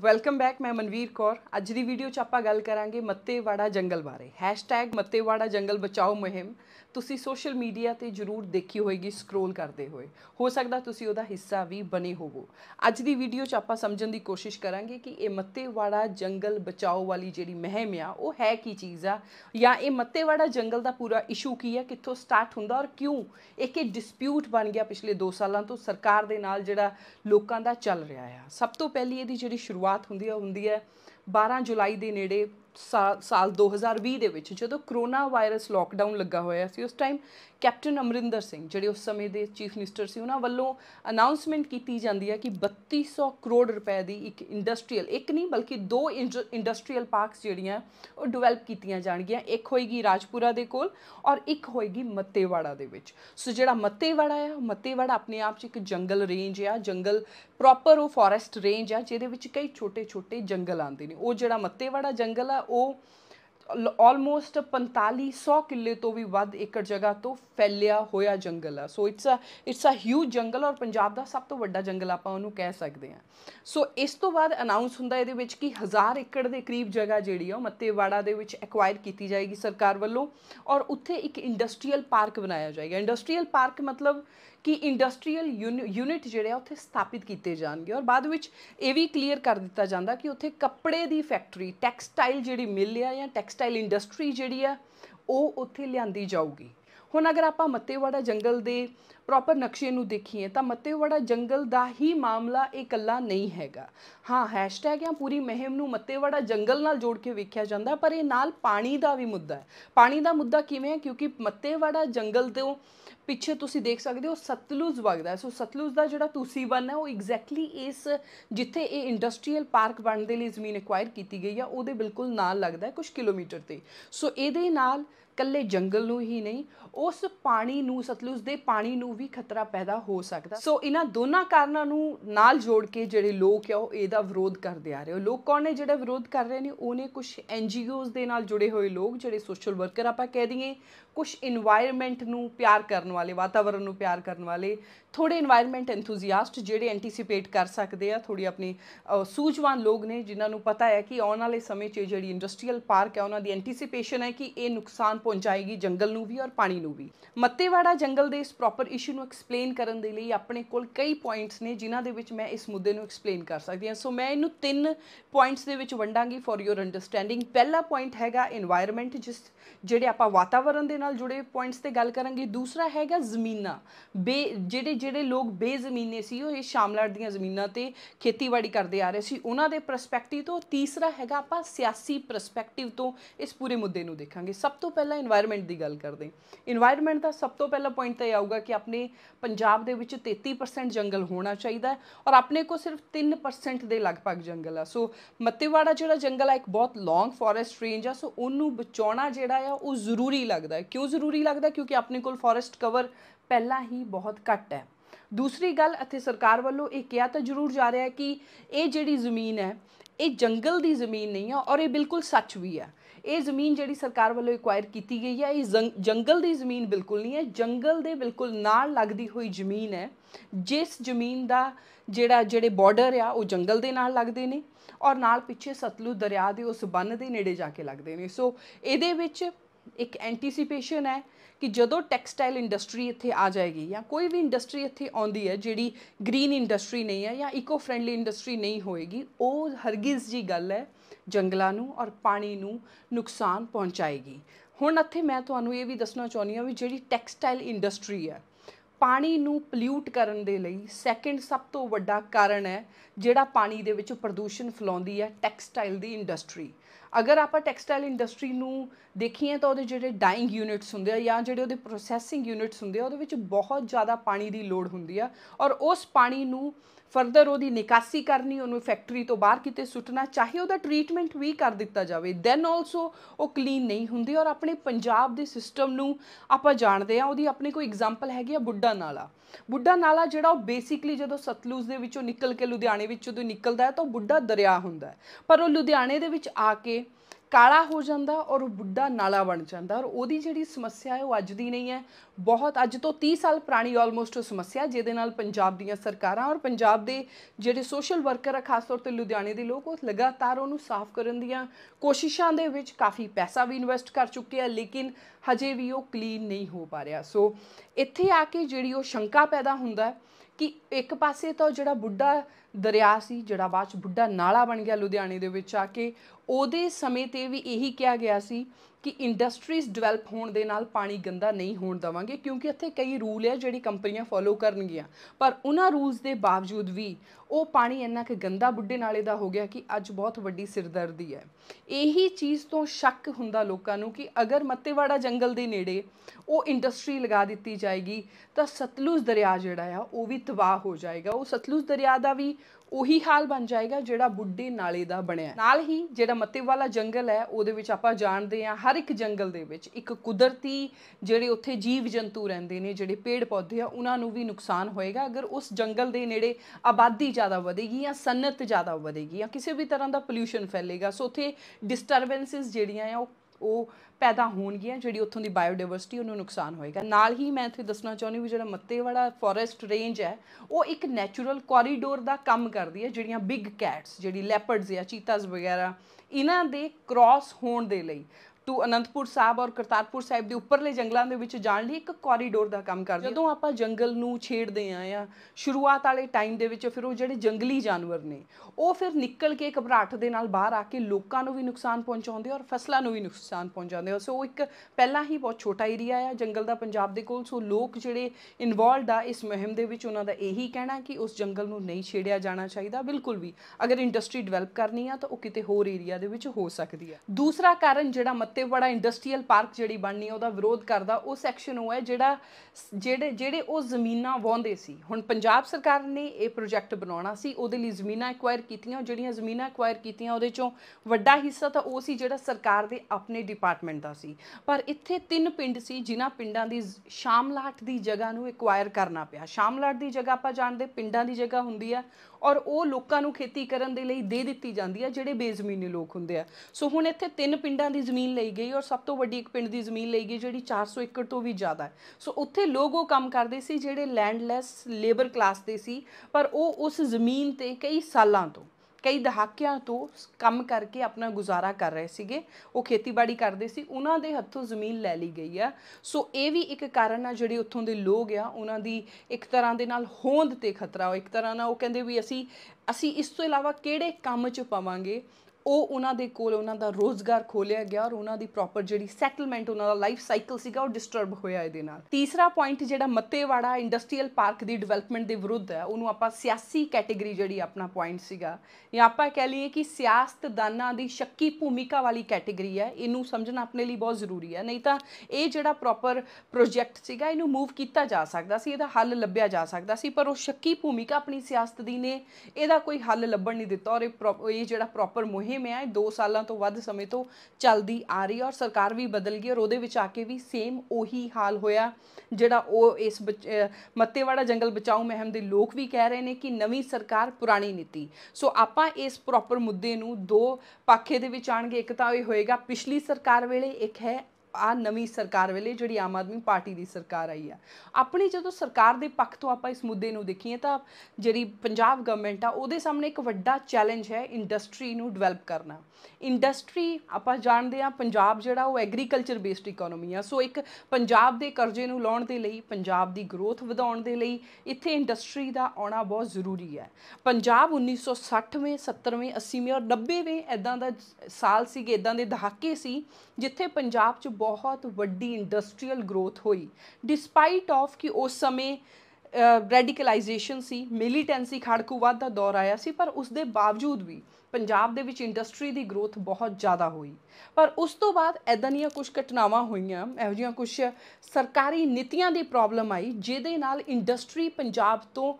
welcome back ਮੈਂ ਮਨਵੀਰ ਕੌਰ ਅੱਜ ਦੀ video 'ਚ ਆਪਾਂ ਗੱਲ ਕਰਾਂਗੇ ਮੱਤੇਵਾੜਾ ਜੰਗਲ ਬਾਰੇ #ਮੱਤੇਵਾੜਾ ਜੰਗਲ ਬਚਾਓ ਮੁਹਿੰਮ ਤੁਸੀਂ ਸੋਸ਼ਲ ਮੀਡੀਆ ਤੇ ਜਰੂਰ ਦੇਖੀ ਹੋਏਗੀ ਸਕਰੋਲ ਕਰਦੇ ਹੋਏ ਹੋ ਸਕਦਾ ਤੁਸੀਂ ਉਹਦਾ ਹਿੱਸਾ ਵੀ ਬਣੇ ਹੋਵੋ ਅੱਜ ਦੀ ਵੀਡੀਓ 'ਚ ਆਪਾਂ ਸਮਝਣ ਦੀ ਕੋਸ਼ਿਸ਼ ਕਰਾਂਗੇ ਕਿ ਇਹ ਮੱਤੇਵਾੜਾ ਜੰਗਲ ਬਚਾਓ ਵਾਲੀ ਜਿਹੜੀ ਮਹਿਮ ਆ ਉਹ ਹੈ ਕੀ ਚੀਜ਼ ਆ ਜਾਂ ਇਹ ਮੱਤੇਵਾੜਾ ਜੰਗਲ ਦਾ ਪੂਰਾ ਇਸ਼ੂ ਕੀ ਹੈ ਕਿੱਥੋਂ ਸਟਾਰਟ ਹੁੰਦਾ ਔਰ ਕਿਉਂ ਇੱਕ ਇਹ ਡਿਸਪਿਊਟ ਬਣ ਗਿਆ ਪਿਛਲੇ 2 ਸਾਲਾਂ ਤੋਂ ਸਰਕਾਰ ਦੇ ਨਾਲ ਜਿਹੜਾ ਲੋਕਾਂ ਦਾ ਚੱਲ ਰਿਹਾ ਆ ਸਭ ਤੋਂ ਪਹਿਲੀ ਇਹਦੀ ਜਿਹੜੀ ਸ਼ੁਰੂ ਸ਼ੁਰੂਆਤ ਹੁੰਦੀ ਹੈ ਹੁੰਦੀ ਹੈ 12 ਜੁਲਾਈ ਦੇ ਨੇੜੇ ਸਾਲ 2020 ਦੇ ਵਿੱਚ ਜਦੋਂ ਕਰੋਨਾ ਵਾਇਰਸ ਲੋਕਡਾਊਨ ਲੱਗਾ ਹੋਇਆ ਸੀ ਉਸ ਟਾਈਮ ਕੈਪਟਨ ਅਮਰਿੰਦਰ ਸਿੰਘ ਜਿਹੜੇ ਉਸ ਸਮੇਂ ਦੇ ਚੀਫ ਮਿਨਿਸਟਰ ਸੀ ਉਹਨਾਂ ਵੱਲੋਂ ਅਨਾਉਂਸਮੈਂਟ ਕੀਤੀ ਜਾਂਦੀ ਹੈ ਕਿ 3200 ਕਰੋੜ ਰੁਪਏ ਦੀ ਇੱਕ ਇੰਡਸਟਰੀਅਲ ਇੱਕ ਨਹੀਂ ਬਲਕਿ ਦੋ ਇੰਡਸਟਰੀਅਲ ਪਾਰਕਸ ਜਿਹੜੀਆਂ ਉਹ ਡਿਵੈਲਪ ਕੀਤੀਆਂ ਜਾਣਗੀਆਂ ਇੱਕ ਹੋਏਗੀ ਰਾਜਪੁਰਾ ਦੇ ਕੋਲ ਔਰ ਇੱਕ ਹੋਏਗੀ ਮੱਤੇਵਾੜਾ ਦੇ ਵਿੱਚ ਸੋ ਜਿਹੜਾ ਮੱਤੇਵਾੜਾ ਹੈ ਮੱਤੇਵਾੜਾ ਆਪਣੇ ਆਪ 'ਚ ਇੱਕ ਜੰਗਲ ਰੇਂਜ ਆ ਜੰਗਲ ਪ੍ਰੋਪਰ ਉਹ ਫੋਰੈਸਟ ਰੇਂਜ ਆ ਜਿਹਦੇ ਵਿੱਚ ਕਈ ਛੋਟੇ-ਛੋਟੇ ਜੰਗਲ ਆਉਂਦੇ ਨੇ ਉਹ ਜਿਹੜਾ ਮੱਤੇਵਾੜਾ ਜੰਗਲ ਆ ਉਹ ਆਲਮੋਸਟ 4500 ਕਿੱਲੇ ਤੋਂ ਵੀ ਵੱਧ ਏਕੜ ਜਗ੍ਹਾ ਤੋਂ ਫੈਲਿਆ ਹੋਇਆ ਜੰਗਲ ਆ so it's a it's a huge jungle ਔਰ ਪੰਜਾਬ ਦਾ ਸਭ ਤੋਂ ਵੱਡਾ ਜੰਗਲ ਆਪਾਂ ਉਹਨੂੰ ਕਹਿ ਸਕਦੇ ਆ ਸੋ ਇਸ ਤੋਂ ਬਾਅਦ ਅਨਾਉਂਸ ਹੁੰਦਾ ਇਹਦੇ ਵਿੱਚ ਕਿ 1000 ਏਕੜ ਦੇ ਕਰੀਬ ਜਗ੍ਹਾ ਜਿਹੜੀ ਆ ਮੱਤੇਵਾੜਾ ਦੇ ਵਿੱਚ ਐਕਵਾਇਰ ਕੀਤੀ ਜਾਏਗੀ ਸਰਕਾਰ ਵੱਲੋਂ ਔਰ ਉੱਥੇ ਇੱਕ ਇੰਡਸਟਰੀਅਲ ਪਾਰਕ ਬਣਾਇਆ ਜਾਏਗਾ ਇੰਡਸਟਰੀਅਲ ਪਾਰਕ ਮਤਲਬ ਕਿ ਇੰਡਸਟਰੀਅਲ ਯੂਨਿਟ ਜਿਹੜੇ ਆ ਉੱਥੇ ਸਥਾਪਿਤ ਕੀਤੇ ਜਾਣਗੇ ਔਰ ਬਾਅਦ ਵਿੱਚ ਇਹ ਵੀ ਕਲੀਅਰ ਕਰ ਦਿੱਤਾ ਜਾਂਦਾ ਕਿ ਉੱਥੇ ਕੱਪੜੇ ਦੀ ਫੈਕਟਰੀ ਟੈਕਸਟਾਈਲ ਜਿਹੜੀ ਮਿਲ ਆ ਜਾਂ ਟੈਕਸਟਾਈਲ ਇੰਡਸਟਰੀ ਜਿਹੜੀ ਆ ਉਹ ਉੱਥੇ ਲਿਆਂਦੀ ਜਾਊਗੀ ਹੁਣ ਅਗਰ ਆਪਾਂ ਮੱਤੇਵਾੜਾ ਜੰਗਲ ਦੇ ਪ੍ਰੋਪਰ ਨਕਸ਼ੇ ਨੂੰ ਦੇਖੀਏ ਤਾਂ ਮੱਤੇਵਾੜਾ ਜੰਗਲ ਦਾ ਹੀ ਮਾਮਲਾ ਇਹ ਇਕੱਲਾ ਨਹੀਂ ਹੈਗਾ ਹਾਂ ਹੈਸ਼ਟੈਗ ਜਾਂ ਪੂਰੀ ਮਹਿਮ ਨੂੰ ਮੱਤੇਵਾੜਾ ਜੰਗਲ ਨਾਲ ਜੋੜ ਕੇ ਵੇਖਿਆ ਜਾਂਦਾ ਪਰ ਇਹ ਨਾਲ ਪਾਣੀ ਦਾ ਵੀ ਮੁੱਦਾ ਹੈ ਪਾਣੀ ਦਾ ਮੁੱਦਾ ਕਿਵੇਂ ਹੈ ਕਿਉਂਕਿ ਮੱਤੇਵਾੜਾ ਜੰਗਲ ਤੋਂ ਪਿੱਛੇ ਤੁਸੀਂ ਦੇਖ ਸਕਦੇ ਹੋ ਸਤਲੁਜ ਵਗਦਾ ਸੋ ਸਤਲੁਜ ਦਾ ਜਿਹੜਾ ਤੁਸੀਂ ਬਣ ਹੈ ਉਹ ਐਗਜ਼ੈਕਟਲੀ ਇਸ ਜਿੱਥੇ ਇਹ ਇੰਡਸਟਰੀਅਲ ਪਾਰਕ ਬਣਨ ਦੇ ਲਈ ਜ਼ਮੀਨ ਐਕਵਾਇਰ ਕੀਤੀ ਗਈ ਹੈ ਉਹਦੇ ਬਿਲਕੁਲ ਨਾਲ ਲੱਗਦਾ ਹੈ ਕੁਝ ਕਿਲੋਮੀਟਰ ਤੇ ਸੋ ਇਹਦੇ ਨਾਲ ਕੱਲੇ ਜੰਗਲ ਨੂੰ ਹੀ ਨਹੀਂ ਉਸ ਪਾਣੀ ਨੂੰ ਸਤਲੁਜ ਦੇ ਪਾਣੀ ਨੂੰ ਵੀ ਖਤਰਾ ਪੈਦਾ ਹੋ ਸਕਦਾ ਸੋ ਇਹਨਾਂ ਦੋਨਾਂ ਕਾਰਨਾਂ ਨੂੰ ਨਾਲ ਜੋੜ ਕੇ ਜਿਹੜੇ ਲੋਕ ਆ ਉਹ ਇਹਦਾ ਵਿਰੋਧ ਕਰਦੇ ਆ ਰਹੇ ਹੋ ਲੋਕ ਕੌਣ ਨੇ ਜਿਹੜੇ ਵਿਰੋਧ ਕਰ ਰਹੇ ਨੇ ਉਹਨੇ ਕੁਝ ਐਨਜੀਓਜ਼ ਦੇ ਨਾਲ ਜੁੜੇ ਹੋਏ ਲੋਕ ਜਿਹੜੇ ਸੋਸ਼ਲ ਵਰਕਰ ਆਪਾਂ ਕਹਿ ਦਈਏ ਕੁਝ এনवायरमेंट ਨੂੰ ਪਿਆਰ ਕਰਨ ਵਾਲੇ ਵਾਤਾਵਰਣ ਨੂੰ ਪਿਆਰ ਕਰਨ ਵਾਲੇ ਥੋੜੇ এনवायरमेंट ਐਨਥੂਸੀਆਸਟ ਜਿਹੜੇ ਐਂਟੀਸੀਪੇਟ ਕਰ ਸਕਦੇ ਆ ਥੋੜੀ ਆਪਣੀ ਸੂਝਵਾਨ ਲੋਕ ਨੇ ਜਿਨ੍ਹਾਂ ਨੂੰ ਪਤਾ ਹੈ ਕਿ ਆਉਣ ਵਾਲੇ ਸਮੇਂ 'ਚ ਜਿਹੜੀ ਇੰਡਸਟਰੀਅਲ ਪਾਰਕ ਹੈ ਉਹਨਾਂ ਦੀ ਐਂਟੀਸੀਪੇਸ਼ਨ ਹੈ ਕਿ ਇਹ ਨੁਕਸਾਨ ਪਹੁੰਚਾਏਗੀ ਜੰਗਲ ਨੂੰ ਵੀ ਔਰ ਪਾਣੀ ਨੂੰ ਵੀ ਮੱਤੇਵਾੜਾ ਜੰਗਲ ਦੇ ਇਸ ਪ੍ਰੋਪਰ ਇਸ਼ੂ ਨੂੰ ਐਕਸਪਲੇਨ ਕਰਨ ਦੇ ਲਈ ਆਪਣੇ ਕੋਲ ਕਈ ਪੁਆਇੰਟਸ ਨੇ ਜਿਨ੍ਹਾਂ ਦੇ ਵਿੱਚ ਮੈਂ ਇਸ ਮੁੱਦੇ ਨੂੰ ਐਕਸਪਲੇਨ ਕਰ ਸਕਦੀ ਹਾਂ ਸੋ ਮੈਂ ਇਹਨੂੰ ਤਿੰਨ ਪੁਆਇੰਟਸ ਦੇ ਵਿੱਚ ਵੰਡਾਂਗੀ ਫॉर ਯੋਰ ਅੰਡਰਸਟੈਂਡਿੰਗ ਪਹਿਲਾ ਪੁਆਇੰਟ ਹੈਗਾ এনवायरमेंट ਜਿਸ ਜਿਹੜੇ ਆਪਾਂ ਵਾਤਾਵਰਣ ਦੇ ਨਾਲ ਜੁੜੇ ਪੁਆਇੰਟਸ ਤੇ ਗੱਲ ਕਰਾਂਗੇ ਦੂਸਰਾ ਹੈਗਾ ਜ਼ਮੀਨਾਂ ਬੇ ਜਿਹੜੇ ਜਿਹੜੇ ਲੋਕ ਬੇਜ਼ਮੀਨੇ ਸੀ ਉਹ ਇਹ ਸ਼ਾਮਲਾੜ ਦੀਆਂ ਜ਼ਮੀਨਾਂ ਤੇ ਖੇਤੀਬਾੜੀ ਕਰਦੇ ਆ ਰਹੇ ਸੀ ਉਹਨਾਂ ਦੇ ਪਰਸਪੈਕਟਿਵ ਤੋਂ ਤੀਸਰਾ ਹੈਗਾ ਆਪਾਂ ਸਿਆਸੀ ਪਰਸਪੈਕਟਿਵ ਤੋਂ ਇਸ ਪੂਰੇ ਮੁੱਦੇ ਨੂੰ ਦੇਖਾਂਗੇ ਸਭ ਤੋਂ ਪਹਿਲਾਂ এনवायरमेंट ਦੀ ਗੱਲ ਕਰਦੇ এনवायरमेंट ਦਾ ਸਭ ਤੋਂ ਪਹਿਲਾ ਪੁਆਇੰਟ ਤਾਂ ਇਹ ਆਊਗਾ ਕਿ ਆਪਣੇ ਪੰਜਾਬ ਦੇ ਵਿੱਚ 33% ਜੰਗਲ ਹੋਣਾ ਚਾਹੀਦਾ ਔਰ ਆਪਣੇ ਕੋ ਸਿਰਫ 3% ਦੇ ਲਗਭਗ ਜੰਗਲ ਆ ਸੋ ਮੱਤੇਵਾੜਾ ਜਿਹੜਾ ਜੰਗਲ ਆ ਇੱਕ ਬਹੁਤ ਲੌਂਗ ਫੋਰੈਸਟ ਰੇਂਜ ਆ ਸੋ ਉਹਨੂੰ ਬਚਾਉਣਾ ਜਿਹੜਾ ਆ ਉਹ ਜ਼ਰੂਰੀ ਲੱਗਦਾ ਕਿਉਂ ਜ਼ਰੂਰੀ ਲੱਗਦਾ ਕਿਉਂਕਿ ਆਪਣੇ ਕੋਲ ਫੋਰੈਸਟ ਕਵਰ ਪਹਿਲਾਂ ਹੀ ਬਹੁਤ ਘੱਟ ਹੈ ਦੂਸਰੀ ਗੱਲ ਇੱਥੇ ਸਰਕਾਰ ਵੱਲੋਂ ਇਹ ਕਿਹਾ ਤਾਂ ਜ਼ਰੂਰ ਜਾ ਰਿਹਾ ਹੈ ਕਿ ਇਹ ਜਿਹੜੀ ਜ਼ਮੀਨ ਹੈ ਇਹ ਜੰਗਲ ਦੀ ਜ਼ਮੀਨ ਨਹੀਂ ਹੈ ਔਰ ਇਹ ਬਿਲਕੁਲ ਸੱਚ ਵੀ ਹੈ ਇਹ ਜ਼ਮੀਨ ਜਿਹੜੀ ਸਰਕਾਰ ਵੱਲੋਂ ਐਕਵਾਇਰ ਕੀਤੀ ਗਈ ਹੈ ਇਹ ਜੰਗਲ ਦੀ ਜ਼ਮੀਨ ਬਿਲਕੁਲ ਨਹੀਂ ਹੈ ਜੰਗਲ ਦੇ ਬਿਲਕੁਲ ਨਾਲ ਲੱਗਦੀ ਹੋਈ ਜ਼ਮੀਨ ਹੈ ਜਿਸ ਜ਼ਮੀਨ ਦਾ ਜਿਹੜਾ ਜਿਹੜੇ ਬਾਰਡਰ ਆ ਉਹ ਜੰਗਲ ਦੇ ਨਾਲ ਲੱਗਦੇ ਨੇ ਔਰ ਨਾਲ ਪਿੱਛੇ ਸਤਲੁਜ ਦਰਿਆ ਦੇ ਉਸ ਬੰਨ ਦੇ ਨੇੜੇ ਜਾ ਕੇ ਲੱਗਦੇ ਨੇ ਸੋ ਇਹਦੇ ਵਿੱਚ ਇੱਕ ਐਂਟੀਸੀਪੇਸ਼ਨ ਹੈ ਕਿ ਜਦੋਂ ਟੈਕਸਟਾਈਲ ਇੰਡਸਟਰੀ ਇੱਥੇ ਆ ਜਾਏਗੀ ਜਾਂ ਕੋਈ ਵੀ ਇੰਡਸਟਰੀ ਇੱਥੇ ਆਉਂਦੀ ਹੈ ਜਿਹੜੀ ਗ੍ਰੀਨ ਇੰਡਸਟਰੀ ਨਹੀਂ ਹੈ ਜਾਂ ਇਕੋ ਫ੍ਰੈਂਡਲੀ ਇੰਡਸਟਰੀ ਨਹੀਂ ਹੋਏਗੀ ਉਹ ਹਰਗਿਜ਼ ਜੀ ਗੱਲ ਹੈ ਜੰਗਲਾਂ ਨੂੰ ਔਰ ਪਾਣੀ ਨੂੰ ਨੁਕਸਾਨ ਪਹੁੰਚਾਏਗੀ ਹੁਣ ਇੱਥੇ ਮੈਂ ਤੁਹਾਨੂੰ ਇਹ ਵੀ ਦੱਸਣਾ ਚਾਹੁੰਦੀ ਹਾਂ ਵੀ ਜਿਹੜੀ ਟੈਕਸਟਾਈਲ ਇੰਡਸਟਰੀ ਹੈ ਪਾਣੀ ਨੂੰ ਪੋਲਿਊਟ ਕਰਨ ਦੇ ਲਈ ਸੈਕੰਡ ਸਭ ਤੋਂ ਵੱਡਾ ਕਾਰਨ ਹੈ ਜਿਹੜਾ ਪਾਣੀ ਦੇ ਵਿੱਚ ਪ੍ਰਦੂਸ਼ਣ ਫਲਾਉਂਦੀ ਹੈ ਟੈਕਸਟਾਈਲ ਦੀ ਇੰਡਸਟਰੀ ਅਗਰ ਆਪਾਂ ਟੈਕਸਟਾਈਲ ਇੰਡਸਟਰੀ ਨੂੰ ਦੇਖੀਏ ਤਾਂ ਉਹਦੇ ਜਿਹੜੇ ਡਾਈਂਗ ਯੂਨਿਟਸ ਹੁੰਦੇ ਆ ਜਾਂ ਜਿਹੜੇ ਉਹਦੇ ਪ੍ਰੋਸੈਸਿੰਗ ਯੂਨਿਟਸ ਹੁੰਦੇ ਆ ਉਹਦੇ ਵਿੱਚ ਬਹੁਤ ਜ਼ਿਆਦਾ ਪਾਣੀ ਦੀ ਲੋੜ ਹੁੰਦੀ ਆ ਔਰ ਉਸ ਪਾਣੀ ਨੂੰ ਫਰਦਰ ਉਹਦੀ ਨਿਕਾਸੀ ਕਰਨੀ ਉਹਨੂੰ ਫੈਕਟਰੀ ਤੋਂ ਬਾਹਰ ਕਿਤੇ ਸੁੱਟਣਾ ਚਾਹੀ ਉਹਦਾ ਟ੍ਰੀਟਮੈਂਟ ਵੀ ਕਰ ਦਿੱਤਾ ਜਾਵੇ ਦੈਨ ਆਲਸੋ ਉਹ ਕਲੀਨ ਨਹੀਂ ਹੁੰਦੀ ਔਰ ਆਪਣੇ ਪੰਜਾਬ ਦੇ ਸਿਸਟਮ ਨੂੰ ਆਪਾਂ ਜਾਣਦੇ ਆ ਉਹਦੀ ਆਪਣੇ ਕੋਈ ਐਗਜ਼ਾਮਪਲ ਹੈਗੀ ਆ ਬੁੱਢਾ ਨਾਲਾ ਬੁੱਢਾ ਨਾਲਾ ਜਿਹੜਾ ਉਹ ਬੇਸਿਕਲੀ ਜਦੋਂ ਸਤਲੁਜ ਦੇ ਵਿੱਚੋਂ ਨਿਕਲ ਕੇ ਲੁਧਿਆਣੇ ਵਿੱਚੋਂ ਨਿਕਲਦਾ ਹੈ ਤਾਂ ਉਹ ਬੁੱਢਾ ਦਰਿਆ ਹੁੰਦਾ ਹੈ ਪਰ ਉਹ ਲੁਧਿਆਣੇ ਦੇ ਵਿੱਚ ਆ ਕੇ ਕਾਲਾ ਹੋ ਜਾਂਦਾ ਔਰ ਉਹ ਬੁੱਢਾ ਨਾਲਾ ਬਣ ਜਾਂਦਾ ਔਰ ਉਹਦੀ ਜਿਹੜੀ ਸਮੱਸਿਆ ਹੈ ਉਹ ਅੱਜ ਦੀ ਨਹੀਂ ਹੈ ਬਹੁਤ ਅੱਜ ਤੋਂ 30 ਸਾਲ ਪੁਰਾਣੀ ਆਲਮੋਸਟ ਉਹ ਸਮੱਸਿਆ ਜਿਹਦੇ ਨਾਲ ਪੰਜਾਬ ਦੀਆਂ ਸਰਕਾਰਾਂ ਔਰ ਪੰਜਾਬ ਦੇ ਜਿਹੜੇ ਸੋਸ਼ਲ ਵਰਕਰ ਆ ਖਾਸ ਤੌਰ ਤੇ ਲੁਧਿਆਣੇ ਦੇ ਲੋਕ ਉਹ ਲਗਾਤਾਰ ਉਹਨੂੰ ਸਾਫ਼ ਕਰਨ ਦੀਆਂ ਕੋਸ਼ਿਸ਼ਾਂ ਦੇ ਵਿੱਚ ਕਾਫੀ ਪੈਸਾ ਵੀ ਇਨਵੈਸਟ ਕਰ ਚੁੱਕੇ ਆ ਲੇਕਿਨ ਹਜੇ ਵੀ ਉਹ ਕਲੀਨ ਨਹੀਂ ਹੋ ਪਾ ਰਿਹਾ ਸੋ ਇੱਥੇ ਆ ਕੇ ਜਿਹੜੀ ਉਹ ਸ਼ੰਕਾ ਪੈਦਾ ਹੁੰਦਾ ਕਿ ਇੱਕ ਪਾਸੇ ਤਾਂ ਜਿਹੜਾ ਬੁੱਢਾ ਦਰਿਆ ਸੀ ਜਿਹੜਾ ਬਾਅਦ ਚ ਬੁੱਢਾ ਨਾਲਾ ਬਣ ਗਿਆ ਲੁਧਿਆਣੇ ਦੇ ਵਿੱਚ ਆ ਕੇ ਉਹਦੇ ਸਮੇਂ ਤੇ ਵੀ ਇਹੀ ਕਿਹਾ ਗਿਆ ਸੀ ਕਿ ਇੰਡਸਟਰੀਜ਼ ਡਿਵੈਲਪ ਹੋਣ ਦੇ ਨਾਲ ਪਾਣੀ ਗੰਦਾ ਨਹੀਂ ਹੋਣ ਦਵਾਂਗੇ ਕਿਉਂਕਿ ਇੱਥੇ ਕਈ ਰੂਲ ਹੈ ਜਿਹੜੀ ਕੰਪਨੀਆਂ ਫੋਲੋ ਕਰਨਗੀਆਂ ਪਰ ਉਹਨਾਂ ਰੂਲਸ ਦੇ ਬਾਵਜੂਦ ਵੀ ਉਹ ਪਾਣੀ ਇੰਨਾ ਕਿ ਗੰਦਾ ਬੁੱਢੇ ਨਾਲੇ ਦਾ ਹੋ ਗਿਆ ਕਿ ਅੱਜ ਬਹੁਤ ਵੱਡੀ ਸਿਰਦਰਦੀ ਹੈ ਇਹੀ ਚੀਜ਼ ਤੋਂ ਸ਼ੱਕ ਹੁੰਦਾ ਲੋਕਾਂ ਨੂੰ ਕਿ ਅਗਰ ਮੱਤੇਵਾੜਾ ਜੰਗਲ ਦੇ ਨੇੜੇ ਉਹ ਇੰਡਸਟਰੀ ਲਗਾ ਦਿੱਤੀ ਜਾਏਗੀ ਤਾਂ ਸਤਲੁਜ ਦਰਿਆ ਜਿਹੜਾ ਆ ਉਹ ਵੀ ਤਬਾਹ ਹੋ ਜਾਏਗਾ ਉਹ ਸਤਲੁਜ ਦਰਿਆ ਦਾ ਵੀ ਉਹੀ ਹਾਲ ਬਣ ਜਾਏਗਾ ਜਿਹੜਾ ਬੁੱਢੇ ਨਾਲੇ ਦਾ ਬਣਿਆ ਨਾਲ ਹੀ ਜਿਹੜਾ ਮੱਤੇ ਵਾਲਾ ਜੰਗਲ ਹੈ ਉਹਦੇ ਵਿੱਚ ਆਪਾਂ ਜਾਣਦੇ ਹਾਂ ਹਰ ਇੱਕ ਜੰਗਲ ਦੇ ਵਿੱਚ ਇੱਕ ਕੁਦਰਤੀ ਜਿਹੜੇ ਉੱਥੇ ਜੀਵ ਜੰਤੂ ਰਹਿੰਦੇ ਨੇ ਜਿਹੜੇ ਪੇੜ ਪੌਦੇ ਆ ਉਹਨਾਂ ਨੂੰ ਵੀ ਨੁਕਸਾਨ ਹੋਏਗਾ ਅਗਰ ਉਸ ਜੰਗਲ ਦੇ ਨੇੜੇ ਆਬਾਦੀ ਜ਼ਿਆਦਾ ਵਧੇਗੀ ਜਾਂ ਸਨਅਤ ਜ਼ਿਆਦਾ ਵਧੇਗੀ ਜਾਂ ਕਿਸੇ ਵੀ ਤਰ੍ਹਾਂ ਦਾ ਪੋਲੂਸ਼ਨ ਫੈਲੇਗਾ ਸੋ ਉੱਥੇ ਡਿਸਟਰਬੈਂਸਸ ਜਿਹੜੀਆਂ ਆ ਉਹ ਉਹ ਪੈਦਾ ਹੋਣਗੀਆਂ ਜਿਹੜੀ ਉੱਥੋਂ ਦੀ ਬਾਇਓਡਾਇਵਰਸਿਟੀ ਉਹਨੂੰ ਨੁਕਸਾਨ ਹੋਏਗਾ ਨਾਲ ਹੀ ਮੈਂ ਇੱਥੇ ਦੱਸਣਾ ਚਾਹੁੰਦੀ ਵੀ ਜਿਹੜਾ ਮੱਤੇਵਾੜਾ ਫੋਰੈਸਟ ਰੇਂਜ ਹੈ ਉਹ ਇੱਕ ਨੈਚੁਰਲ ਕੋਰੀਡੋਰ ਦਾ ਕੰਮ ਕਰਦੀ ਹੈ ਜਿਹੜੀਆਂ ਬਿਗ ਕੈਟਸ ਜਿਹੜੀ ਲੈਪਰਡਸ ਜਾਂ ਚੀਤਾਸ ਵਗੈਰਾ ਇਹਨਾਂ ਦੇ ਕ੍ਰਾਸ ਹੋਣ ਦੇ ਲਈ ਤੂੰ ਅਨੰਦਪੁਰ ਸਾਹਿਬ ਔਰ ਕਰਤਾਰਪੁਰ ਸਾਹਿਬ ਦੇ ਉੱਪਰਲੇ ਜੰਗਲਾਂ ਦੇ ਵਿੱਚ ਜਾਣ ਲਈ ਇੱਕ ਕੋਰੀਡੋਰ ਦਾ ਕੰਮ ਕਰਦੀ ਜਦੋਂ ਆਪਾਂ ਜੰਗਲ ਨੂੰ ਛੇੜਦੇ ਆ ਆ ਸ਼ੁਰੂਆਤ ਵਾਲੇ ਟਾਈਮ ਦੇ ਵਿੱਚ ਫਿਰ ਉਹ ਜਿਹੜੇ ਜੰਗਲੀ ਜਾਨਵਰ ਨੇ ਉਹ ਫਿਰ ਨਿਕਲ ਕੇ ਘਬਰਾਟ ਦੇ ਨਾਲ ਬਾਹਰ ਆ ਕੇ ਲੋਕਾਂ ਨੂੰ ਵੀ ਨੁਕਸਾਨ ਪਹੁੰਚਾਉਂਦੇ ਔਰ ਫਸਲਾਂ ਨੂੰ ਵੀ ਨੁਕਸਾਨ ਪਹੁੰਚਾਉਂਦੇ ਸੋ ਇੱਕ ਪਹਿਲਾਂ ਹੀ ਬਹੁਤ ਛੋਟਾ ਏਰੀਆ ਆ ਜੰਗਲ ਦਾ ਪੰਜਾਬ ਦੇ ਕੋਲ ਸੋ ਲੋਕ ਜਿਹੜੇ ਇਨਵੋਲਡ ਆ ਇਸ ਮਹਿਮ ਦੇ ਵਿੱਚ ਉਹਨਾਂ ਦਾ ਇਹੀ ਕਹਿਣਾ ਕਿ ਉਸ ਜੰਗਲ ਨੂੰ ਨਹੀਂ ਛੇੜਿਆ ਜਾਣਾ ਚਾਹੀਦਾ ਬਿਲਕੁਲ ਵੀ ਅਗਰ ਇੰਡਸਟਰੀ ਡਿਵੈਲਪ ਕਰਨੀ ਆ ਤਾਂ ਉਹ ਕਿਤੇ ਹੋਰ ਏਰੀਆ ਦੇ ਵਿੱਚ ਹੋ ਸਕਦੀ ਆ ਦੂਸਰਾ ਕਾਰਨ ਜਿਹੜਾ ਤੇ ਬੜਾ ਇੰਡਸਟਰੀਅਲ ਪਾਰਕ ਜਿਹੜੀ ਬਣਨੀ ਉਹਦਾ ਵਿਰੋਧ ਕਰਦਾ ਉਹ ਸੈਕਸ਼ਨ ਉਹ ਹੈ ਜਿਹੜਾ ਜਿਹੜੇ ਜਿਹੜੇ ਉਹ ਜ਼ਮੀਨਾਂ ਵਾਉਂਦੇ ਸੀ ਹੁਣ ਪੰਜਾਬ ਸਰਕਾਰ ਨੇ ਇਹ ਪ੍ਰੋਜੈਕਟ ਬਣਾਉਣਾ ਸੀ ਉਹਦੇ ਲਈ ਜ਼ਮੀਨਾਂ ਐਕਵਾਇਰ ਕੀਤੀਆਂ ਜਿਹੜੀਆਂ ਜ਼ਮੀਨਾਂ ਐਕਵਾਇਰ ਕੀਤੀਆਂ ਉਹਦੇ ਚੋਂ ਵੱਡਾ ਹਿੱਸਾ ਤਾਂ ਉਹ ਸੀ ਜਿਹੜਾ ਸਰਕਾਰ ਦੇ ਆਪਣੇ ਡਿਪਾਰਟਮੈਂਟ ਦਾ ਸੀ ਪਰ ਇੱਥੇ ਤਿੰਨ ਪਿੰਡ ਸੀ ਜਿਨ੍ਹਾਂ ਪਿੰਡਾਂ ਦੀ ਸ਼ਾਮਲਾਟ ਦੀ ਜਗ੍ਹਾ ਨੂੰ ਐਕਵਾਇਰ ਕਰਨਾ ਪਿਆ ਸ਼ਾਮਲਾਟ ਦੀ ਜਗ੍ਹਾ ਆਪਾਂ ਜਾਣਦੇ ਪਿੰਡਾਂ ਦੀ ਜਗ੍ਹਾ ਹੁੰਦੀ ਆ ਔਰ ਉਹ ਲੋਕਾਂ ਨੂੰ ਖੇਤੀ ਕਰਨ ਦੇ ਲਈ ਦੇ ਦਿੱਤੀ ਜਾਂਦੀ ਹੈ ਜਿਹੜੇ ਬੇਜ਼ਮੀਨੇ ਲੋਕ ਹੁੰਦੇ ਆ ਸੋ ਹੁਣ ਇੱਥੇ ਤਿੰਨ ਪਿੰਡਾਂ ਦੀ ਜ਼ਮੀਨ ਲਈ ਗਈ ਔਰ ਸਭ ਤੋਂ ਵੱਡੀ ਇੱਕ ਪਿੰਡ ਦੀ ਜ਼ਮੀਨ ਲਈ ਗਈ ਜਿਹੜੀ 400 ਏਕੜ ਤੋਂ ਵੀ ਜ਼ਿਆਦਾ ਹੈ ਸੋ ਉੱਥੇ ਲੋਕ ਉਹ ਕੰਮ ਕਰਦੇ ਸੀ ਜਿਹੜੇ ਲੈਂਡਲੈਸ ਲੇਬਰ ਕਲਾਸ ਦੇ ਸੀ ਪਰ ਉਹ ਉਸ ਜ਼ਮੀਨ ਤੇ ਕਈ ਸਾਲਾਂ ਤੋਂ ਕਈ ਦਹਾਕਿਆਂ ਤੋਂ ਕੰਮ ਕਰਕੇ ਆਪਣਾ ਗੁਜ਼ਾਰਾ ਕਰ ਰਹੇ ਸੀਗੇ ਉਹ ਖੇਤੀਬਾੜੀ ਕਰਦੇ ਸੀ ਉਹਨਾਂ ਦੇ ਹੱਥੋਂ ਜ਼ਮੀਨ ਲੈ ਲਈ ਗਈ ਆ ਸੋ ਇਹ ਵੀ ਇੱਕ ਕਾਰਨ ਆ ਜਿਹੜੇ ਉੱਥੋਂ ਦੇ ਲੋਕ ਆ ਉਹਨਾਂ ਦੀ ਇੱਕ ਤਰ੍ਹਾਂ ਦੇ ਨਾਲ ਹੋਂਦ ਤੇ ਖਤਰਾ ਇੱਕ ਤਰ੍ਹਾਂ ਨਾਲ ਉਹ ਕਹਿੰਦੇ ਵੀ ਅਸੀਂ ਅਸੀਂ ਇਸ ਤੋਂ ਇਲਾਵਾ ਕਿਹੜੇ ਕੰਮ 'ਚ ਪਾਵਾਂਗੇ ਉਹ ਉਹਨਾਂ ਦੇ ਕੋਲ ਉਹਨਾਂ ਦਾ ਰੋਜ਼ਗਾਰ ਖੋਲਿਆ ਗਿਆ ਔਰ ਉਹਨਾਂ ਦੀ ਪ੍ਰੋਪਰ ਜਿਹੜੀ ਸੈਟਲਮੈਂਟ ਉਹਨਾਂ ਦਾ ਲਾਈਫ ਸਾਈਕਲ ਸੀਗਾ ਉਹ ਡਿਸਟਰਬ ਹੋਇਆ ਇਹਦੇ ਨਾਲ ਤੀਸਰਾ ਪੁਆਇੰਟ ਜਿਹੜਾ ਮੱਤੇਵਾੜਾ ਇੰਡਸਟਰੀਅਲ ਪਾਰਕ ਦੀ ਡਿਵੈਲਪਮੈਂਟ ਦੇ ਵਿਰੁੱਧ ਹੈ ਉਹਨੂੰ ਆਪਾਂ ਸਿਆਸੀ ਕੈਟੇਗਰੀ ਜਿਹੜੀ ਆਪਣਾ ਪੁਆਇੰਟ ਸੀਗਾ ਜਾਂ ਆਪਾਂ ਕਹਿ ਲਈਏ ਕਿ ਸਿਆਸਤਦਾਨਾਂ ਦੀ ਸ਼ੱਕੀ ਭੂਮਿਕਾ ਵਾਲੀ ਕੈਟੇਗਰੀ ਹੈ ਇਹਨੂੰ ਸਮਝਣਾ ਆਪਣੇ ਲਈ ਬਹੁਤ ਜ਼ਰੂਰੀ ਹੈ ਨਹੀਂ ਤਾਂ ਇਹ ਜਿਹੜਾ ਪ੍ਰੋਪਰ ਪ੍ਰੋਜੈਕਟ ਸੀਗਾ ਇਹਨੂੰ ਮੂਵ ਕੀਤਾ ਜਾ ਸਕਦਾ ਸੀ ਇਹਦਾ ਹੱਲ ਲੱਭਿਆ ਜਾ ਸਕਦਾ ਸੀ ਪਰ ਉਹ ਸ਼ੱਕੀ ਭੂਮਿਕਾ ਆਪਣੀ ਸਿਆਸਤ ਦੀ ਨੇ ਇਹਦਾ ਕੋਈ ਹੱਲ ਲੱਭਣ ਨਹੀਂ ਦਿੱਤਾ ਔਰ ਇਹ ਜਿਹੜਾ ਪ੍ਰੋਪਰ ਮੋਹ ਮੁਹਿੰਮ ਹੈ 2 ਸਾਲਾਂ ਤੋਂ ਵੱਧ ਸਮੇਂ ਤੋਂ ਚੱਲਦੀ ਆ ਰਹੀ ਔਰ ਸਰਕਾਰ ਵੀ ਬਦਲ ਗਈ ਔਰ ਉਹਦੇ ਵਿੱਚ ਆ ਕੇ ਵੀ ਸੇਮ ਉਹੀ ਹਾਲ ਹੋਇਆ ਜਿਹੜਾ ਉਹ ਇਸ ਮੱਤੇਵਾੜਾ ਜੰਗਲ ਬਚਾਓ ਮਹਿਮ ਦੇ ਲੋਕ ਵੀ ਕਹਿ ਰਹੇ ਨੇ ਕਿ ਨਵੀਂ ਸਰਕਾਰ ਪੁਰਾਣੀ ਨੀਤੀ ਸੋ ਆਪਾਂ ਇਸ ਪ੍ਰੋਪਰ ਮੁੱਦੇ ਨੂੰ ਦੋ ਪੱਖੇ ਦੇ ਵਿੱਚ ਆਣਗੇ ਇੱਕ ਤਾਂ ਇਹ ਹੋਏਗਾ ਪਿਛਲੀ ਸਰਕਾਰ ਵੇਲੇ ਇੱਕ ਹੈ ਆ ਨਵੀਂ ਸਰਕਾਰ ਵੇਲੇ ਜਿਹੜੀ ਆਮ ਆਦਮੀ ਪਾਰਟੀ ਦੀ ਸਰਕਾਰ ਆਈ ਆ ਆਪਣੀ ਜਦੋਂ ਸਰਕਾਰ ਦੇ ਪੱਖ ਤੋਂ ਆਪਾਂ ਇਸ ਮੁੱਦੇ ਨੂੰ ਦੇਖੀਏ ਤਾਂ ਜਿਹੜੀ ਪੰਜਾਬ ਗਵਰਨਮੈਂਟ ਆ ਉਹਦੇ ਸਾਹਮਣੇ ਇੱਕ ਵੱਡਾ ਚੈਲੰਜ ਹੈ ਇੰਡਸਟਰੀ ਨੂੰ ਡਿਵੈਲਪ ਕਰਨਾ ਇੰਡਸਟਰੀ ਆਪਾਂ ਜਾਣਦੇ ਆ ਪੰਜਾਬ ਜਿਹੜਾ ਉਹ ਐਗਰੀਕਲਚਰ ਬੇਸਡ ਇਕਨੋਮੀ ਆ ਸੋ ਇੱਕ ਪੰਜਾਬ ਦੇ ਕਰਜ਼ੇ ਨੂੰ ਲਾਉਣ ਦੇ ਲਈ ਪੰਜਾਬ ਦੀ ਗਰੋਥ ਵਧਾਉਣ ਦੇ ਲਈ ਇੱਥੇ ਇੰਡਸਟਰੀ ਦਾ ਆਉਣਾ ਬਹੁਤ ਜ਼ਰੂਰੀ ਹੈ ਪੰਜਾਬ 1960ਵੇਂ 70ਵੇਂ 80ਵੇਂ ਔਰ 90ਵੇਂ ਇਦਾਂ ਦਾ ਸਾਲ ਸੀਗੇ ਇਦਾਂ ਦੇ ਦਹਾਕੇ ਸੀ ਜਿੱਥੇ ਪੰਜਾਬ 'ਚ ਬਹੁਤ ਵੱਡੀ ਇੰਡਸਟਰੀਅਲ ਗਰੋਥ ਹੋਈ ਡਿਸਪਾਈਟ ਆਫ ਕਿ ਉਸ ਸਮੇਂ ਰੈਡੀਕਲਾਈਜੇਸ਼ਨ ਸੀ ਮਿਲੀਟੈਂਸੀ ਖੜਕੂਵਾਦ ਦਾ ਦੌਰ ਆਇਆ ਸੀ ਪਰ ਉਸ ਦੇ ਬਾਵਜੂਦ ਵੀ ਪੰਜਾਬ ਦੇ ਵਿੱਚ ਇੰਡਸਟਰੀ ਦੀ ਗਰੋਥ ਬਹੁਤ ਜ਼ਿਆਦਾ ਹੋਈ ਪਰ ਉਸ ਤੋਂ ਬਾਅਦ ਐਦਾਂ ਦੀਆਂ ਕੁਝ ਘਟਨਾਵਾਂ ਹੋਈਆਂ ਇਹੋ ਜਿਹੀਆਂ ਕੁਝ ਸਰਕਾਰੀ ਨੀਤੀਆਂ ਦੀ ਪ੍ਰੋਬਲਮ ਆਈ ਜਿਹਦੇ ਨਾਲ ਇੰਡਸਟਰੀ ਪੰਜਾਬ ਤੋਂ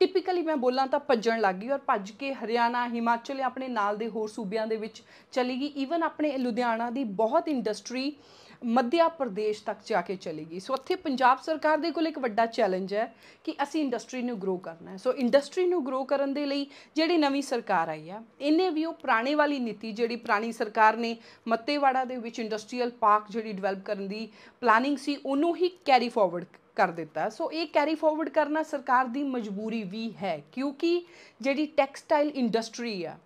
ਟਿਪੀਕਲੀ ਮੈਂ ਬੋਲਾਂ ਤਾਂ ਭੱਜਣ ਲੱਗ ਗਈ ਔਰ ਭੱਜ ਕੇ ਹਰਿਆਣਾ ਹਿਮਾਚਲ ਆਪਣੇ ਨਾਲ ਦੇ ਹੋਰ ਸੂਬਿਆਂ ਦੇ ਵਿੱਚ ਚਲੀ ਗਈ ਈਵਨ ਆਪਣੇ ਲੁਧਿਆਣਾ ਦੀ ਬਹੁਤ ਇੰਡਸਟਰੀ ਮੱਧਿਆ ਪ੍ਰਦੇਸ਼ ਤੱਕ ਜਾ ਕੇ ਚਲੀ ਗਈ ਸੋ ਉੱਥੇ ਪੰਜਾਬ ਸਰਕਾਰ ਦੇ ਕੋਲ ਇੱਕ ਵੱਡਾ ਚੈਲੰਜ ਹੈ ਕਿ ਅਸੀਂ ਇੰਡਸਟਰੀ ਨੂੰ ਗਰੋ ਕਰਨਾ ਹੈ ਸੋ ਇੰਡਸਟਰੀ ਨੂੰ ਗਰੋ ਕਰਨ ਦੇ ਲਈ ਜਿਹੜੀ ਨਵੀਂ ਸਰਕਾਰ ਆਈ ਹੈ ਇਹਨੇ ਵੀ ਉਹ ਪੁਰਾਣੇ ਵਾਲੀ ਨੀਤੀ ਜਿਹੜੀ ਪੁਰਾਣੀ ਸਰਕਾਰ ਨੇ ਮੱਤੇਵਾੜਾ ਦੇ ਵਿੱਚ ਇੰਡਸਟਰੀਅਲ ਪਾਰਕ ਜਿਹੜੀ ਡਿਵੈਲਪ ਕਰਨ ਦੀ ਪਲਾਨਿੰਗ ਸੀ ਉਹਨੂੰ ਹੀ ਕੈਰੀ ਫਾਰਵਰਡ ਕਰ ਦਿੱਤਾ ਸੋ ਇਹ ਕੈਰੀ ਫਾਰਵਰਡ ਕਰਨਾ ਸਰਕਾਰ ਦੀ ਮਜਬੂਰੀ ਵੀ ਹੈ ਕਿਉਂਕਿ ਜਿਹੜੀ ਟੈਕਸਟਾਈਲ ਇੰਡਸਟਰੀ ਆ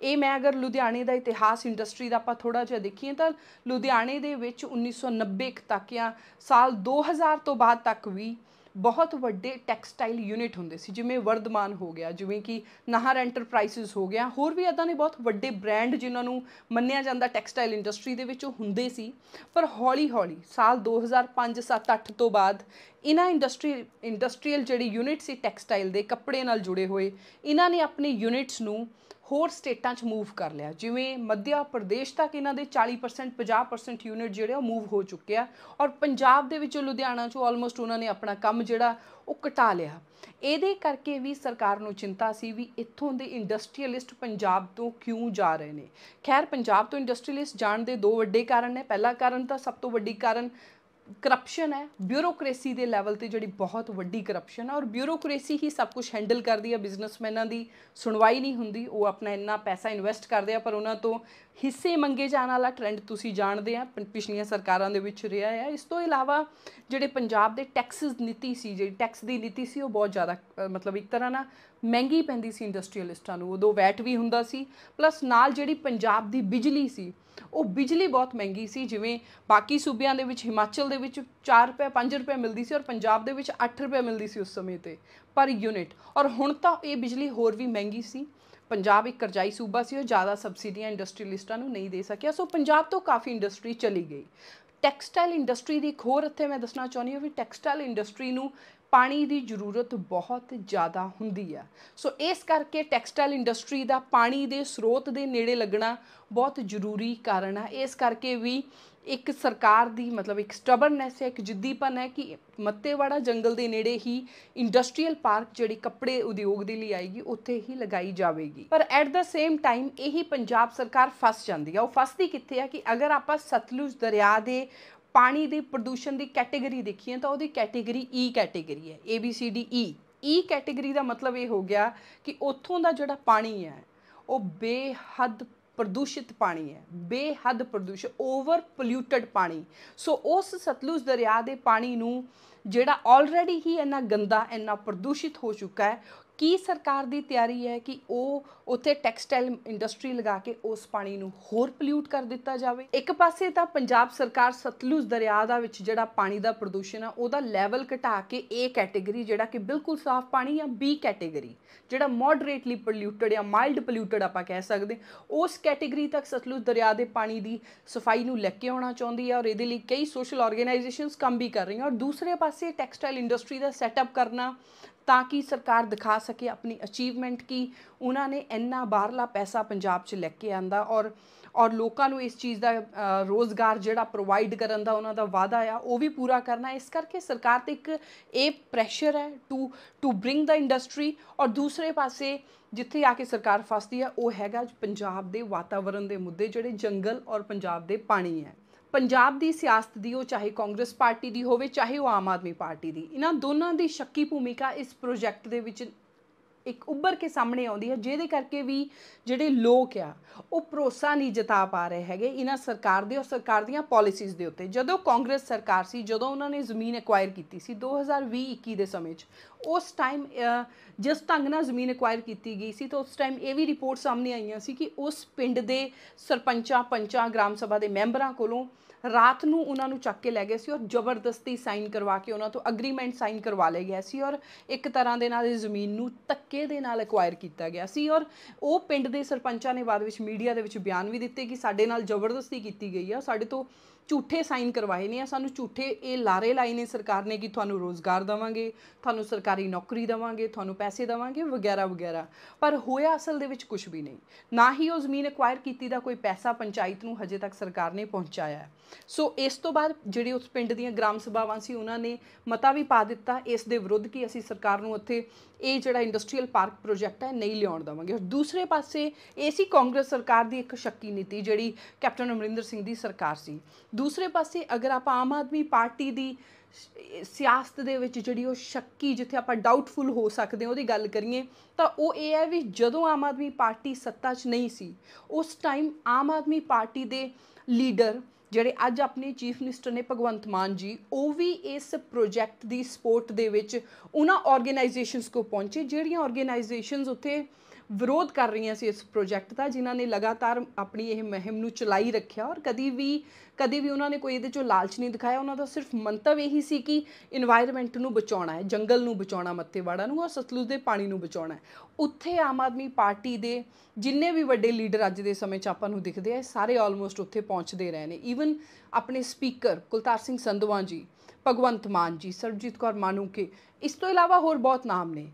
ਇਹ ਮੈਂ ਅਗਰ ਲੁਧਿਆਣੇ ਦਾ ਇਤਿਹਾਸ ਇੰਡਸਟਰੀ ਦਾ ਆਪਾਂ ਥੋੜਾ ਜਿਹਾ ਦੇਖੀਏ ਤਾਂ ਲੁਧਿਆਣੇ ਦੇ ਵਿੱਚ 1990 ਤੱਕ ਜਾਂ ਸਾਲ 2000 ਤੋਂ ਬਾਅਦ ਤੱਕ ਵੀ ਬਹੁਤ ਵੱਡੇ ਟੈਕਸਟਾਈਲ ਯੂਨਿਟ ਹੁੰਦੇ ਸੀ ਜਿਵੇਂ ਵਰਦਮਾਨ ਹੋ ਗਿਆ ਜਿਵੇਂ ਕਿ ਨਹਾਰ ਐਂਟਰਪ੍ਰਾਈਜ਼ਸ ਹੋ ਗਿਆ ਹੋਰ ਵੀ ਇਦਾਂ ਦੇ ਬਹੁਤ ਵੱਡੇ ਬ੍ਰਾਂਡ ਜਿਨ੍ਹਾਂ ਨੂੰ ਮੰਨਿਆ ਜਾਂਦਾ ਟੈਕਸਟਾਈਲ ਇੰਡਸਟਰੀ ਦੇ ਵਿੱਚ ਉਹ ਹੁੰਦੇ ਸੀ ਪਰ ਹੌਲੀ-ਹੌਲੀ ਸਾਲ 2005 7 8 ਤੋਂ ਬਾਅਦ ਇਹਨਾਂ ਇੰਡਸਟਰੀ ਇੰਡਸਟਰੀਅਲ ਜਿਹੜੀ ਯੂਨਿਟ ਸੀ ਟੈਕਸਟਾਈਲ ਦੇ ਕੱਪੜੇ ਨਾਲ ਜੁੜੇ ਹੋਏ ਇਹਨਾਂ ਨੇ ਆਪਣੇ ਯੂਨਿਟਸ ਨੂੰ ਹੋਰ ਸਟੇਟਾਂ 'ਚ ਮੂਵ ਕਰ ਲਿਆ ਜਿਵੇਂ ਮੱਧਿਆ ਪ੍ਰਦੇਸ਼ ਤੱਕ ਇਹਨਾਂ ਦੇ 40% 50% ਯੂਨਿਟ ਜਿਹੜੇ ਉਹ ਮੂਵ ਹੋ ਚੁੱਕੇ ਆ ਔਰ ਪੰਜਾਬ ਦੇ ਵਿੱਚ ਲੁਧਿਆਣਾ 'ਚ ਆਲਮੋਸਟ ਉਹਨਾਂ ਨੇ ਆਪਣਾ ਕੰਮ ਜਿਹੜਾ ਉਹ ਘਟਾ ਲਿਆ ਇਹਦੇ ਕਰਕੇ ਵੀ ਸਰਕਾਰ ਨੂੰ ਚਿੰਤਾ ਸੀ ਵੀ ਇੱਥੋਂ ਦੇ ਇੰਡਸਟਰੀਅਲਿਸਟ ਪੰਜਾਬ ਤੋਂ ਕਿਉਂ ਜਾ ਰਹੇ ਨੇ ਖੈਰ ਪੰਜਾਬ ਤੋਂ ਇੰਡਸਟਰੀਅਲਿਸਟ ਜਾਣ ਦੇ ਦੋ ਵੱਡੇ ਕਾਰਨ ਨੇ ਪਹਿਲਾ ਕਾਰਨ ਤਾਂ ਸਭ ਤੋਂ ਵੱਡੀ ਕਾਰਨ ਕਰਪਸ਼ਨ ਹੈ ਬਿਊਰੋਕ੍ਰੇਸੀ ਦੇ ਲੈਵਲ ਤੇ ਜਿਹੜੀ ਬਹੁਤ ਵੱਡੀ ਕਰਪਸ਼ਨ ਹੈ ਔਰ ਬਿਊਰੋਕ੍ਰੇਸੀ ਹੀ ਸਭ ਕੁਝ ਹੈਂਡਲ ਕਰਦੀ ਹੈ ਬਿਜ਼ਨਸਮੈਨਾਂ ਦੀ ਸੁਣਵਾਈ ਨਹੀਂ ਹੁੰਦੀ ਉਹ ਆਪਣਾ ਇੰਨਾ ਪੈਸਾ ਇਨਵੈਸਟ ਕਰਦੇ ਆ ਪਰ ਉਹਨਾਂ ਤੋਂ ਹਿੱਸੇ ਮੰਗੇ ਜਾਣ ਵਾਲਾ ਟ੍ਰੈਂਡ ਤੁਸੀਂ ਜਾਣਦੇ ਆ ਪਿਛਲੀਆਂ ਸਰਕਾਰਾਂ ਦੇ ਵਿੱਚ ਰਿਹਾ ਹੈ ਇਸ ਤੋਂ ਇਲਾਵਾ ਜਿਹੜੇ ਪੰਜਾਬ ਦੇ ਟੈਕਸਸ ਨੀਤੀ ਸੀ ਜਿਹੜੀ ਟੈਕਸ ਦੀ ਨੀਤੀ ਸੀ ਉਹ ਬਹੁਤ ਜ਼ਿਆਦਾ ਮਤਲਬ ਇੱਕ ਤਰ੍ਹਾਂ ਨਾਲ ਮਹਿੰਗੀ ਪੈਂਦੀ ਸੀ ਇੰਡਸਟਰੀਅਲਿਸਟਾਂ ਨੂੰ ਉਦੋਂ ਵੈਟ ਵੀ ਹੁੰਦਾ ਸੀ ਪਲੱਸ ਨਾਲ ਜਿਹੜੀ ਪੰਜਾਬ ਦੀ ਬਿਜਲੀ ਸੀ ਉਹ ਬਿਜਲੀ ਬਹੁਤ ਮਹਿੰਗੀ ਸੀ ਜਿਵੇਂ ਬਾਕੀ ਸੂਬਿਆਂ ਦੇ ਵਿੱਚ ਹਿਮਾਚਲ ਦੇ ਵਿੱਚ 4 ਰੁਪਏ 5 ਰੁਪਏ ਮਿਲਦੀ ਸੀ ਔਰ ਪੰਜਾਬ ਦੇ ਵਿੱਚ 8 ਰੁਪਏ ਮਿਲਦੀ ਸੀ ਉਸ ਸਮੇਂ ਤੇ ਪਰ ਯੂਨਿਟ ਔਰ ਹੁਣ ਤਾਂ ਇਹ ਬਿਜਲੀ ਹੋਰ ਵੀ ਮਹਿੰਗੀ ਸੀ ਪੰਜਾਬ ਇੱਕ ਕਰਜ਼ਾਈ ਸੂਬਾ ਸੀ ਉਹ ਜ਼ਿਆਦਾ ਸਬਸਿਡੀਆਂ ਇੰਡਸਟਰੀਲਿਸਟਾਂ ਨੂੰ ਨਹੀਂ ਦੇ ਸਕਿਆ ਸੋ ਪੰਜਾਬ ਤੋਂ ਕਾਫੀ ਇੰਡਸਟਰੀ ਚਲੀ ਗਈ ਟੈਕਸਟਾਈਲ ਇੰਡਸਟਰੀ ਦੀ ਖੋਰ ਇੱਥੇ ਮੈਂ ਦੱਸਣਾ ਚਾਹੁੰਦੀ ਹਾਂ ਵੀ ਟੈਕਸਟਾਈਲ ਇੰਡਸਟਰੀ ਨੂੰ ਪਾਣੀ ਦੀ ਜ਼ਰੂਰਤ ਬਹੁਤ ਜ਼ਿਆਦਾ ਹੁੰਦੀ ਆ ਸੋ ਇਸ ਕਰਕੇ ਟੈਕਸਟਾਈਲ ਇੰਡਸਟਰੀ ਦਾ ਪਾਣੀ ਦੇ ਸਰੋਤ ਦੇ ਨੇੜੇ ਲੱਗਣਾ ਬਹੁਤ ਜ਼ਰੂਰੀ ਕਾਰਨ ਆ ਇਸ ਕਰਕੇ ਵੀ ਇੱਕ ਸਰਕਾਰ ਦੀ ਮਤਲਬ ਇੱਕ ਸਟਬਰਨੈਸ ਹੈ ਇੱਕ ਜਿੱਦੀਪਨ ਹੈ ਕਿ ਮੱਤੇਵਾੜਾ ਜੰਗਲ ਦੇ ਨੇੜੇ ਹੀ ਇੰਡਸਟਰੀਅਲ ਪਾਰਕ ਜਿਹੜੀ ਕੱਪੜੇ ਉਦਯੋਗ ਦੇ ਲਈ ਆਏਗੀ ਉੱਥੇ ਹੀ ਲਗਾਈ ਜਾਵੇਗੀ ਪਰ ਐਟ ਦਾ ਸੇਮ ਟਾਈਮ ਇਹੀ ਪੰਜਾਬ ਸਰਕਾਰ ਫਸ ਜਾਂਦੀ ਆ ਉਹ ਫਸਦੀ ਕਿੱਥੇ ਆ ਕਿ ਅਗਰ ਆਪਾਂ ਸਤਲੁਜ ਦਰਿਆ ਦੇ ਪਾਣੀ ਦੇ ਪ੍ਰਦੂਸ਼ਣ ਦੀ ਕੈਟਾਗਰੀ ਦੇਖੀਏ ਤਾਂ ਉਹਦੀ ਕੈਟਾਗਰੀ E ਕੈਟਾਗਰੀ ਹੈ A B C D E E category ਦਾ ਮਤਲਬ ਇਹ ਹੋ ਗਿਆ ਕਿ ਉੱਥੋਂ ਦਾ ਜਿਹੜਾ ਪਾਣੀ ਹੈ ਉਹ ਬੇਹੱਦ ਪ੍ਰਦੂਸ਼ਿਤ ਪਾਣੀ ਹੈ ਬੇਹੱਦ ਪ੍ਰਦੂਸ਼ਿਤ ਓਵਰ ਪੋਲਿਊਟਡ ਪਾਣੀ ਸੋ ਉਸ ਸਤਲੁਜ ਦਰਿਆ ਦੇ ਪਾਣੀ ਨੂੰ ਜਿਹੜਾ ਆਲਰੇਡੀ ਹੀ ਇੰਨਾ ਗੰਦਾ ਇੰਨਾ ਪ੍ਰਦੂਸ਼ਿਤ ਹੋ ਚੁੱਕਾ ਹੈ ਕੀ ਸਰਕਾਰ ਦੀ ਤਿਆਰੀ ਹੈ ਕਿ ਉਹ ਉੱਥੇ ਟੈਕਸਟਾਈਲ ਇੰਡਸਟਰੀ ਲਗਾ ਕੇ ਉਸ ਪਾਣੀ ਨੂੰ ਹੋਰ ਪੋਲਿਊਟ ਕਰ ਦਿੱਤਾ ਜਾਵੇ ਇੱਕ ਪਾਸੇ ਤਾਂ ਪੰਜਾਬ ਸਰਕਾਰ ਸਤਲੁਜ ਦਰਿਆ ਦਾ ਵਿੱਚ ਜਿਹੜਾ ਪਾਣੀ ਦਾ ਪ੍ਰਦੂਸ਼ਣ ਆ ਉਹਦਾ ਲੈਵਲ ਘਟਾ ਕੇ A ਕੈਟਾਗਰੀ ਜਿਹੜਾ ਕਿ ਬਿਲਕੁਲ ਸਾਫ਼ ਪਾਣੀ ਆ B ਕੈਟਾਗਰੀ ਜਿਹੜਾ ਮੋਡਰੇਟਲੀ ਪੋਲਿਊਟਡ ਜਾਂ ਮਾਈਲਡ ਪੋਲਿਊਟਡ ਆਪਾਂ ਕਹਿ ਸਕਦੇ ਉਸ ਕੈਟਾਗਰੀ ਤੱਕ ਸਤਲੁਜ ਦਰਿਆ ਦੇ ਪਾਣੀ ਦੀ ਸਫਾਈ ਨੂੰ ਲੈ ਕੇ ਆਉਣਾ ਚਾਹੁੰਦੀ ਆ ਔਰ ਇਹਦੇ ਲਈ ਕਈ ਸੋਸ਼ਲ ਆਰਗੇਨਾਈਜੇਸ਼ਨਸ ਕੰਮ ਵੀ ਕਰ ਰਹੀਆਂ ਔਰ ਦੂਸਰੇ ਪਾਸੇ ਟੈਕਸਟਾਈਲ ਇੰਡਸਟਰੀ ਦਾ ਸੈਟਅਪ ਕਰਨਾ ਤਾਂ ਕਿ ਸਰਕਾਰ ਦਿਖਾ ਸਕੇ ਆਪਣੀ ਅਚੀਵਮੈਂਟ ਕੀ ਉਹਨਾਂ ਨੇ ਇੰਨਾ ਬਾਹਰਲਾ ਪੈਸਾ ਪੰਜਾਬ 'ਚ ਲੈ ਕੇ ਆਂਦਾ ਔਰ ਔਰ ਲੋਕਾਂ ਨੂੰ ਇਸ ਚੀਜ਼ ਦਾ ਰੋਜ਼ਗਾਰ ਜਿਹੜਾ ਪ੍ਰੋਵਾਈਡ ਕਰਨ ਦਾ ਉਹਨਾਂ ਦਾ ਵਾਅਦਾ ਆ ਉਹ ਵੀ ਪੂਰਾ ਕਰਨਾ ਇਸ ਕਰਕੇ ਸਰਕਾਰ ਤੇ ਇੱਕ ਇਹ ਪ੍ਰੈਸ਼ਰ ਹੈ to to bring the industry ਔਰ ਦੂਸਰੇ ਪਾਸੇ ਜਿੱਥੇ ਆ ਕੇ ਸਰਕਾਰ ਫਸਦੀ ਹੈ ਉਹ ਹੈਗਾ ਪੰਜਾਬ ਦੇ ਵਾਤਾਵਰਣ ਦੇ ਮੁੱਦੇ ਜਿਹੜੇ ਜੰਗਲ ਔਰ ਪੰਜਾਬ ਦੇ ਪਾਣੀ ਹੈ ਪੰਜਾਬ ਦੀ ਸਿਆਸਤ ਦੀ ਉਹ ਚਾਹੇ ਕਾਂਗਰਸ ਪਾਰਟੀ ਦੀ ਹੋਵੇ ਚਾਹੇ ਉਹ ਆਮ ਆਦਮੀ ਪਾਰਟੀ ਦੀ ਇਹਨਾਂ ਦੋਨਾਂ ਦੀ ਸ਼ੱਕੀ ਭੂਮਿਕਾ ਇਸ ਪ੍ਰੋਜੈਕਟ ਦੇ ਵਿੱਚ ਇੱਕ ਉੱਭਰ ਕੇ ਸਾਹਮਣੇ ਆਉਂਦੀ ਹੈ ਜਿਹਦੇ ਕਰਕੇ ਵੀ ਜਿਹੜੇ ਲੋਕ ਆ ਉਹ ਭਰੋਸਾ ਨਹੀਂ ਜਤਾ ਪਾ ਰਹੇ ਹੈਗੇ ਇਹਨਾਂ ਸਰਕਾਰ ਦੇ ਔਰ ਸਰਕਾਰ ਦੀਆਂ ਪਾਲਿਸੀਜ਼ ਦੇ ਉੱਤੇ ਜਦੋਂ ਕਾਂਗਰਸ ਸਰਕਾਰ ਸੀ ਜਦੋਂ ਉਹਨਾਂ ਨੇ ਜ਼ਮੀਨ ਐਕਵਾਇਰ ਕੀਤੀ ਸੀ 2020-21 ਦੇ ਸਮੇਂ 'ਚ ਉਸ ਟਾਈਮ ਜਿਸ ਢੰਗ ਨਾਲ ਜ਼ਮੀਨ ਐਕਵਾਇਰ ਕੀਤੀ ਗਈ ਸੀ ਤਾਂ ਉਸ ਟਾਈਮ ਇਹ ਵੀ ਰਿਪੋਰਟ ਸਾਹਮਣੇ ਆਈਆਂ ਸੀ ਕਿ ਉਸ ਪਿੰਡ ਦੇ ਸਰਪੰਚਾਂ ਪੰਚਾਂ ਗ੍ਰਾਮ ਸਭਾ ਦੇ ਮੈਂਬਰਾਂ ਕੋਲੋਂ ਰਾਤ ਨੂੰ ਉਹਨਾਂ ਨੂੰ ਚੱਕ ਕੇ ਲੈ ਗਏ ਸੀ ਔਰ ਜ਼ਬਰਦਸਤੀ ਸਾਈਨ ਕਰਵਾ ਕੇ ਉਹਨਾਂ ਤੋਂ ਐਗਰੀਮੈਂਟ ਸਾਈਨ ਕਰਵਾ ਲਏ ਗਿਆ ਸੀ ਔਰ ਇੱਕ ਤਰ੍ਹਾਂ ਦੇ ਨਾਲ ਇਹ ਜ਼ਮੀਨ ਨੂੰ ਤੱਕੇ ਦੇ ਨਾਲ ਐਕਵਾਇਰ ਕੀਤਾ ਗਿਆ ਸੀ ਔਰ ਉਹ ਪਿੰਡ ਦੇ ਸਰਪੰਚਾਂ ਨੇ ਬਾਅਦ ਵਿੱਚ ਮੀਡੀਆ ਦੇ ਵਿੱਚ ਬਿਆਨ ਵੀ ਦਿੱਤੇ ਕਿ ਸਾਡੇ ਨਾਲ ਜ਼ਬਰਦਸਤੀ ਕੀਤੀ ਗਈ ਆ ਸਾਡੇ ਤੋਂ ਝੂਠੇ ਸਾਈਨ ਕਰਵਾਏ ਨੇ ਆ ਸਾਨੂੰ ਝੂਠੇ ਇਹ ਲਾਰੇ ਲਾਈ ਨੇ ਸਰਕਾਰ ਨੇ ਕਿ ਤੁਹਾਨੂੰ ਰੋਜ਼ਗਾਰ ਦਵਾਂਗੇ ਤੁਹਾਨੂੰ ਸਰਕਾਰੀ ਨੌਕਰੀ ਦਵਾਂਗੇ ਤੁਹਾਨੂੰ ਪੈਸੇ ਦਵਾਂਗੇ ਵਗੈਰਾ ਵਗੈਰਾ ਪਰ ਹੋਇਆ ਅਸਲ ਦੇ ਵਿੱਚ ਕੁਝ ਵੀ ਨਹੀਂ ਨਾ ਹੀ ਉਹ ਜ਼ਮੀਨ ਐਕਵਾਇਰ ਕੀਤੀ ਦਾ ਕੋਈ ਪੈਸਾ ਪੰਚਾਇਤ ਨੂੰ ਹਜੇ ਤੱਕ ਸਰਕਾਰ ਨੇ ਪਹੁੰਚਾਇਆ ਹੈ ਸੋ ਇਸ ਤੋਂ ਬਾਅਦ ਜਿਹੜੀ ਉਸ ਪਿੰਡ ਦੀਆਂ ਗ੍ਰਾਮ ਸਭਾਵਾਂ ਸੀ ਉਹਨਾਂ ਨੇ ਮਤਾ ਵੀ ਪਾ ਦਿੱਤਾ ਇਸ ਦੇ ਵਿਰੁੱਧ ਕਿ ਅਸੀਂ ਸਰਕਾਰ ਨੂੰ ਉੱਥੇ ਇਹ ਜਿਹੜਾ ਇੰਡਸਟਰੀਅਲ ਪਾਰਕ ਪ੍ਰੋਜੈਕਟ ਹੈ ਨਹੀਂ ਲਿਆਉਣ ਦਵਾਂਗੇ ਔਰ ਦੂਸਰੇ ਪਾਸੇ ਇਹ ਸੀ ਕਾਂਗਰਸ ਸਰਕਾਰ ਦੀ ਇੱਕ ਸ਼ੱਕੀ ਨੀਤੀ ਜਿਹੜੀ ਕੈਪਟਨ ਅਮਰਿੰਦਰ ਸਿੰਘ ਦੀ ਸਰਕਾਰ ਸੀ ਦੂਸਰੇ ਪਾਸੇ ਅਗਰ ਆਪਾਂ ਆਮ ਆਦਮੀ ਪਾਰਟੀ ਦੀ ਸਿਆਸਤ ਦੇ ਵਿੱਚ ਜਿਹੜੀ ਉਹ ਸ਼ੱਕੀ ਜਿੱਥੇ ਆਪਾਂ ਡਾਊਟਫੁਲ ਹੋ ਸਕਦੇ ਹਾਂ ਉਹਦੀ ਗੱਲ ਕਰੀਏ ਤਾਂ ਉਹ ਇਹ ਹੈ ਵੀ ਜਦੋਂ ਆਮ ਆਦਮੀ ਪਾਰਟੀ ਸੱਤਾ 'ਚ ਨਹੀਂ ਸੀ ਉਸ ਟਾਈਮ ਆਮ ਆਦਮੀ ਪਾਰਟੀ ਦੇ ਲੀਡਰ ਜਿਹੜੇ ਅੱਜ ਆਪਣੇ ਚੀਫ ਮਿਨਿਸਟਰ ਨੇ ਭਗਵੰਤ ਮਾਨ ਜੀ ਉਹ ਵੀ ਇਸ ਪ੍ਰੋਜੈਕਟ ਦੀ ਸਪੋਰਟ ਦੇ ਵਿੱਚ ਉਹਨਾਂ ਆਰਗੇਨਾਈਜੇਸ਼ਨਸ ਕੋ ਪਹੁੰਚੇ ਜਿਹੜੀਆਂ ਆਰਗੇਨਾਈਜੇਸ਼ਨਸ ਉੱਥੇ ਵਿਰੋਧ ਕਰ ਰਹੀਆਂ ਸੀ ਇਸ ਪ੍ਰੋਜੈਕਟ ਦਾ ਜਿਨ੍ਹਾਂ ਨੇ ਲਗਾਤਾਰ ਆਪਣੀ ਇਹ ਮਹਿਮ ਨੂੰ ਚਲਾਈ ਰੱਖਿਆ ਔਰ ਕਦੀ ਵੀ ਕਦੀ ਵੀ ਉਹਨਾਂ ਨੇ ਕੋਈ ਇਹਦੇ ਚੋਂ ਲਾਲਚ ਨਹੀਂ ਦਿਖਾਇਆ ਉਹਨਾਂ ਦਾ ਸਿਰਫ ਮੰਤਵ ਇਹੀ ਸੀ ਕਿ এনवायरमेंट ਨੂੰ ਬਚਾਉਣਾ ਹੈ ਜੰਗਲ ਨੂੰ ਬਚਾਉਣਾ ਮੱਤੇਵਾੜਾ ਨੂੰ ਔਰ ਸਤਲੁਜ ਦੇ ਪਾਣੀ ਨੂੰ ਬਚਾਉਣਾ ਹੈ ਉੱਥੇ ਆਮ ਆਦਮੀ ਪਾਰਟੀ ਦੇ ਜਿੰਨੇ ਵੀ ਵੱਡੇ ਲੀਡਰ ਅੱਜ ਦੇ ਸਮੇਂ 'ਚ ਆਪਾਂ ਨੂੰ ਦਿਖਦੇ ਆ ਸਾਰੇ ਆਲਮੋਸਟ ਉੱਥੇ ਪਹੁੰਚਦੇ ਰਹੇ ਨੇ ਈਵਨ ਆਪਣੇ ਸਪੀਕਰ ਕੁਲਤਾਰ ਸਿੰਘ ਸੰਧਵਾ ਜੀ ਭਗਵੰਤ ਮਾਨ ਜੀ ਸਰਜੀਤ ਕੌਰ ਮਾਨੂ ਕੇ ਇਸ ਤੋਂ ਇਲਾਵਾ ਹੋਰ ਬਹੁਤ ਨਾਮ ਨੇ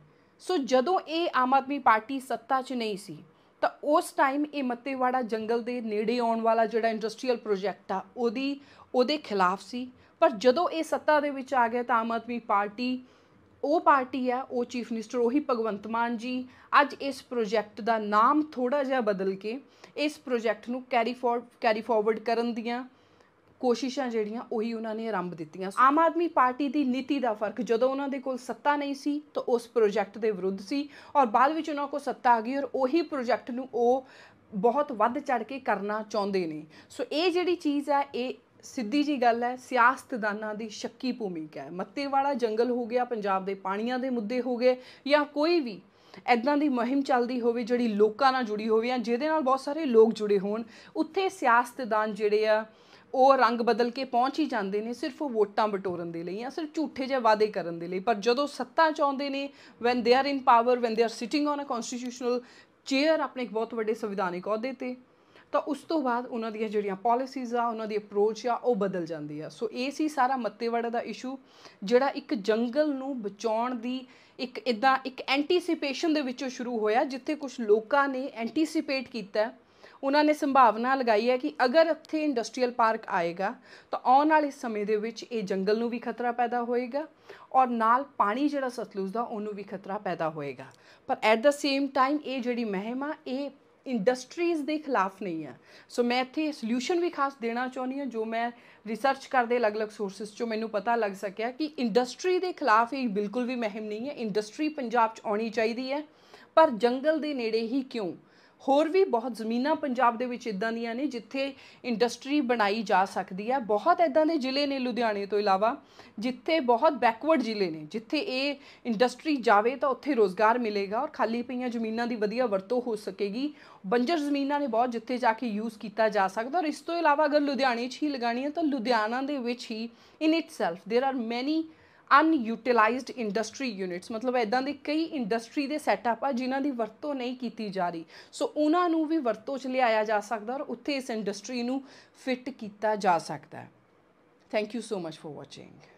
ਸੋ ਜਦੋਂ ਇਹ ਆਮ ਆਦਮੀ ਪਾਰਟੀ ਸੱਤਾ 'ਚ ਨਹੀਂ ਸੀ ਤਾਂ ਉਸ ਟਾਈਮ ਇਹ ਮੱਤੇਵਾੜਾ ਜੰਗਲ ਦੇ ਨੇੜੇ ਆਉਣ ਵਾਲਾ ਜਿਹੜਾ ਇੰਡਸਟਰੀਅਲ ਪ੍ਰੋਜੈਕਟ ਆ ਉਹਦੀ ਉਹਦੇ ਖਿਲਾਫ ਸੀ ਪਰ ਜਦੋਂ ਇਹ ਸੱਤਾ ਦੇ ਵਿੱਚ ਆ ਗਿਆ ਤਾਂ ਆਮ ਆਦਮੀ ਪਾਰਟੀ ਉਹ ਪਾਰਟੀ ਆ ਉਹ ਚੀਫ ਮਿਨਿਸਟਰ ਉਹੀ ਭਗਵੰਤ ਮਾਨ ਜੀ ਅੱਜ ਇਸ ਪ੍ਰੋਜੈਕਟ ਦਾ ਨਾਮ ਥੋੜਾ ਜਿਹਾ ਬਦਲ ਕੇ ਇਸ ਪ੍ਰੋਜੈਕਟ ਨੂੰ ਕੈਰੀ ਫੋਰਵਰਡ ਕੈਰੀ ਫੋਰਵਰਡ ਕਰਨ ਦੀਆਂ ਕੋਸ਼ਿਸ਼ਾਂ ਜਿਹੜੀਆਂ ਉਹੀ ਉਹਨਾਂ ਨੇ ਆਰੰਭ ਦਿੱਤੀਆਂ ਆਮ ਆਦਮੀ ਪਾਰਟੀ ਦੀ ਨੀਤੀ ਦਾ ਫਰਕ ਜਦੋਂ ਉਹਨਾਂ ਦੇ ਕੋਲ ਸੱਤਾ ਨਹੀਂ ਸੀ ਤਾਂ ਉਸ ਪ੍ਰੋਜੈਕਟ ਦੇ ਵਿਰੁੱਧ ਸੀ ਔਰ ਬਾਅਦ ਵਿੱਚ ਉਹਨਾਂ ਕੋਲ ਸੱਤਾ ਆ ਗਈ ਔਰ ਉਹੀ ਪ੍ਰੋਜੈਕਟ ਨੂੰ ਉਹ ਬਹੁਤ ਵੱਧ ਚੜ ਕੇ ਕਰਨਾ ਚਾਹੁੰਦੇ ਨੇ ਸੋ ਇਹ ਜਿਹੜੀ ਚੀਜ਼ ਆ ਇਹ ਸਿੱਧੀ ਜੀ ਗੱਲ ਹੈ ਸਿਆਸਤਦਾਨਾਂ ਦੀ ਸ਼ੱਕੀ ਭੂਮਿਕਾ ਹੈ ਮੱਤੇਵਾਲਾ ਜੰਗਲ ਹੋ ਗਿਆ ਪੰਜਾਬ ਦੇ ਪਾਣੀਆਂ ਦੇ ਮੁੱਦੇ ਹੋ ਗਏ ਜਾਂ ਕੋਈ ਵੀ ਐਦਾਂ ਦੀ ਮਹਿੰਮ ਚੱਲਦੀ ਹੋਵੇ ਜਿਹੜੀ ਲੋਕਾਂ ਨਾਲ ਜੁੜੀ ਹੋਵੇ ਜਾਂ ਜਿਹਦੇ ਨਾਲ ਬਹੁਤ ਸਾਰੇ ਲੋਕ ਜੁੜੇ ਹੋਣ ਉੱਥੇ ਸਿਆਸਤਦਾਨ ਜਿਹੜੇ ਆ ਉਹ ਰੰਗ ਬਦਲ ਕੇ ਪਹੁੰਚ ਹੀ ਜਾਂਦੇ ਨੇ ਸਿਰਫ ਉਹ ਵੋਟਾਂ ਬਟੋਰਨ ਦੇ ਲਈ ਜਾਂ ਸਿਰਫ ਝੂਠੇ ਜਿਹੇ ਵਾਅਦੇ ਕਰਨ ਦੇ ਲਈ ਪਰ ਜਦੋਂ ਸੱਤਾ ਚਾਹੁੰਦੇ ਨੇ when they are in power when they are sitting on a constitutional chair ਆਪਣੇ ਇੱਕ ਬਹੁਤ ਵੱਡੇ ਸੰਵਿਧਾਨਿਕ ਅਹੁਦੇ ਤੇ ਤਾਂ ਉਸ ਤੋਂ ਬਾਅਦ ਉਹਨਾਂ ਦੀਆਂ ਜਿਹੜੀਆਂ ਪਾਲਿਸੀਜ਼ ਆ ਉਹਨਾਂ ਦੀ ਅਪਰੋਚ ਆ ਉਹ ਬਦਲ ਜਾਂਦੀ ਆ ਸੋ ਇਹ ਸੀ ਸਾਰਾ ਮੱਤੇਵਾੜਾ ਦਾ ਇਸ਼ੂ ਜਿਹੜਾ ਇੱਕ ਜੰਗਲ ਨੂੰ ਬਚਾਉਣ ਦੀ ਇੱਕ ਇਦਾਂ ਇੱਕ ਐਂਟੀਸੀਪੇਸ਼ਨ ਦੇ ਵਿੱਚੋਂ ਸ਼ੁਰੂ ਹੋਇਆ ਜਿੱਥੇ ਕੁਝ ਲੋਕਾਂ ਨੇ ਐਂਟੀਸੀਪੇਟ ਕੀਤਾ ਉਹਨਾਂ ਨੇ ਸੰਭਾਵਨਾ ਲਗਾਈ ਹੈ ਕਿ ਅਗਰ ਇੱਥੇ ਇੰਡਸਟਰੀਅਲ ਪਾਰਕ ਆਏਗਾ ਤਾਂ ਆਉਣ ਵਾਲੇ ਸਮੇਂ ਦੇ ਵਿੱਚ ਇਹ ਜੰਗਲ ਨੂੰ ਵੀ ਖਤਰਾ ਪੈਦਾ ਹੋਏਗਾ ਔਰ ਨਾਲ ਪਾਣੀ ਜਿਹੜਾ ਸਤਲੁਜ ਦਾ ਉਹਨੂੰ ਵੀ ਖਤਰਾ ਪੈਦਾ ਹੋਏਗਾ ਪਰ ਐਟ ਦ ਸੇਮ ਟਾਈਮ ਇਹ ਜਿਹੜੀ ਮਹਿਮਾ ਇਹ ਇੰਡਸਟਰੀਜ਼ ਦੇ ਖਿਲਾਫ ਨਹੀਂ ਆ ਸੋ ਮੈਂ ਇੱਥੇ ਸੋਲੂਸ਼ਨ ਵੀ ਖਾਸ ਦੇਣਾ ਚਾਹੁੰਦੀ ਹਾਂ ਜੋ ਮੈਂ ਰਿਸਰਚ ਕਰਦੇ ਅਲੱਗ-ਅਲੱਗ ਸੋਰਸਸ ਚੋਂ ਮੈਨੂੰ ਪਤਾ ਲੱਗ ਸਕਿਆ ਕਿ ਇੰਡਸਟਰੀ ਦੇ ਖਿਲਾਫ ਇਹ ਬਿਲਕੁਲ ਵੀ ਮਹਿਮ ਨਹੀਂ ਹੈ ਇੰਡਸਟਰੀ ਪੰਜਾਬ 'ਚ ਆਉਣੀ ਚਾਹੀਦੀ ਹੈ ਪਰ ਜੰਗਲ ਦੇ ਨੇੜੇ ਹੀ ਕਿਉਂ ਹੋਰ ਵੀ ਬਹੁਤ ਜ਼ਮੀਨਾਂ ਪੰਜਾਬ ਦੇ ਵਿੱਚ ਇਦਾਂ ਦੀਆਂ ਨੇ ਜਿੱਥੇ ਇੰਡਸਟਰੀ ਬਣਾਈ ਜਾ ਸਕਦੀ ਹੈ ਬਹੁਤ ਇਦਾਂ ਦੇ ਜ਼ਿਲ੍ਹੇ ਨੇ ਲੁਧਿਆਣੇ ਤੋਂ ਇਲਾਵਾ ਜਿੱਥੇ ਬਹੁਤ ਬੈਕਵਰਡ ਜ਼ਿਲ੍ਹੇ ਨੇ ਜਿੱਥੇ ਇਹ ਇੰਡਸਟਰੀ ਜਾਵੇ ਤਾਂ ਉੱਥੇ ਰੋਜ਼ਗਾਰ ਮਿਲੇਗਾ ਔਰ ਖਾਲੀ ਪਈਆਂ ਜ਼ਮੀਨਾਂ ਦੀ ਵਧੀਆ ਵਰਤੋਂ ਹੋ ਸਕੇਗੀ ਬੰਜਰ ਜ਼ਮੀਨਾਂ ਨੇ ਬਹੁਤ ਜਿੱਥੇ ਜਾ ਕੇ ਯੂਜ਼ ਕੀਤਾ ਜਾ ਸਕਦਾ ਔਰ ਇਸ ਤੋਂ ਇਲਾਵਾ ਅਗਰ ਲੁਧਿਆਣੇ 'ਚ ਹੀ ਲਗਾਣੀ ਹੈ ਤਾਂ ਲੁਧਿਆਣਾ ਦੇ ਵਿੱਚ ਹੀ in itself there are many unutilised industry units ਮਤਲਬ ਇਦਾਂ ਦੇ ਕਈ ਇੰਡਸਟਰੀ ਦੇ ਸੈਟਅਪ ਆ ਜਿਨ੍ਹਾਂ ਦੀ ਵਰਤੋਂ ਨਹੀਂ ਕੀਤੀ ਜਾ ਰਹੀ ਸੋ ਉਹਨਾਂ ਨੂੰ ਵੀ ਵਰਤੋਂ 'ਚ ਲਿਆਇਆ ਜਾ ਸਕਦਾ ਔਰ ਉੱਥੇ ਇਸ ਇੰਡਸਟਰੀ ਨੂੰ ਫਿੱਟ ਕੀਤਾ ਜਾ ਸਕਦਾ thank you so much for watching